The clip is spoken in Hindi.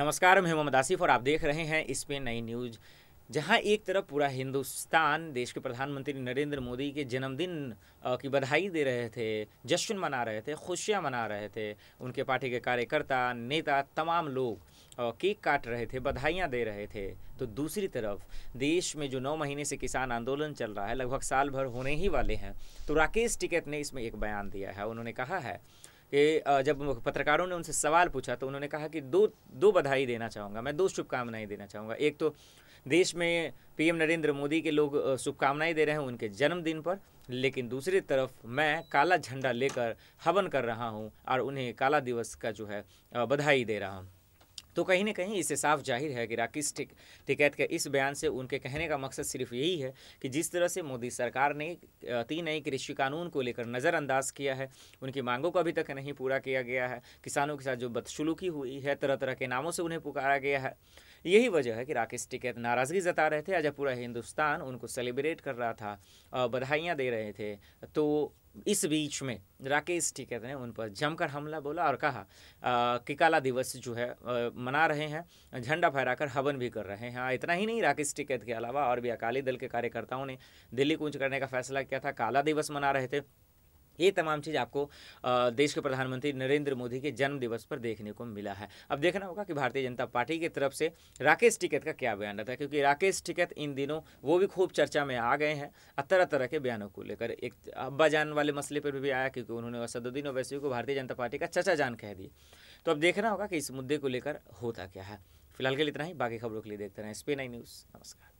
नमस्कार मैं मोहम्मद आसिफ और आप देख रहे हैं इस पे नई न्यूज जहां एक तरफ पूरा हिंदुस्तान देश के प्रधानमंत्री नरेंद्र मोदी के जन्मदिन की बधाई दे रहे थे जश्न मना रहे थे खुशियाँ मना रहे थे उनके पार्टी के कार्यकर्ता नेता तमाम लोग केक काट रहे थे बधाइयाँ दे रहे थे तो दूसरी तरफ देश में जो नौ महीने से किसान आंदोलन चल रहा है लगभग साल भर होने ही वाले हैं तो राकेश टिकैत ने इसमें एक बयान दिया है उन्होंने कहा है कि जब पत्रकारों ने उनसे सवाल पूछा तो उन्होंने कहा कि दो दो बधाई देना चाहूँगा मैं दो शुभकामनाएँ देना चाहूँगा एक तो देश में पीएम नरेंद्र मोदी के लोग शुभकामनाएं दे रहे हैं उनके जन्मदिन पर लेकिन दूसरी तरफ मैं काला झंडा लेकर हवन कर रहा हूँ और उन्हें काला दिवस का जो है बधाई दे रहा हूँ तो कहीं ना कहीं इससे साफ जाहिर है कि राकेश टिकैत के इस बयान से उनके कहने का मकसद सिर्फ यही है कि जिस तरह से मोदी सरकार ने तीन नए कृषि कानून को लेकर नज़रअंदाज किया है उनकी मांगों को अभी तक नहीं पूरा किया गया है किसानों के साथ जो बदसलूकी हुई है तरह तरह के नामों से उन्हें पुकारा गया है यही वजह है कि राकेश टिकैत नाराज़गी जता रहे थे आज पूरा हिंदुस्तान उनको सेलिब्रेट कर रहा था बधाइयाँ दे रहे थे तो इस बीच में राकेश टिकैत ने उन पर जमकर हमला बोला और कहा कि काला दिवस जो है आ, मना रहे हैं झंडा फहराकर हवन भी कर रहे हैं हाँ, इतना ही नहीं राकेश टिकैत के अलावा और भी अकाली दल के कार्यकर्ताओं ने दिल्ली कूच करने का फैसला किया था काला दिवस मना रहे थे ये तमाम चीज़ आपको देश के प्रधानमंत्री नरेंद्र मोदी के जन्म दिवस पर देखने को मिला है अब देखना होगा कि भारतीय जनता पार्टी की तरफ से राकेश टिकैत का क्या बयान रहता है क्योंकि राकेश टिकैत इन दिनों वो भी खूब चर्चा में आ गए हैं तरह तरह के बयानों को लेकर एक अब्बा जान वाले मसले पर भी, भी आया क्योंकि उन्होंने असदुद्दीन ओवैसी को भारतीय जनता पार्टी का चचा जान कह दिया तो अब देखना होगा कि इस मुद्दे को लेकर होता क्या है फिलहाल के लिए इतना ही बाकी खबरों के लिए देखते रहें स्पेन आई न्यूज़ नमस्कार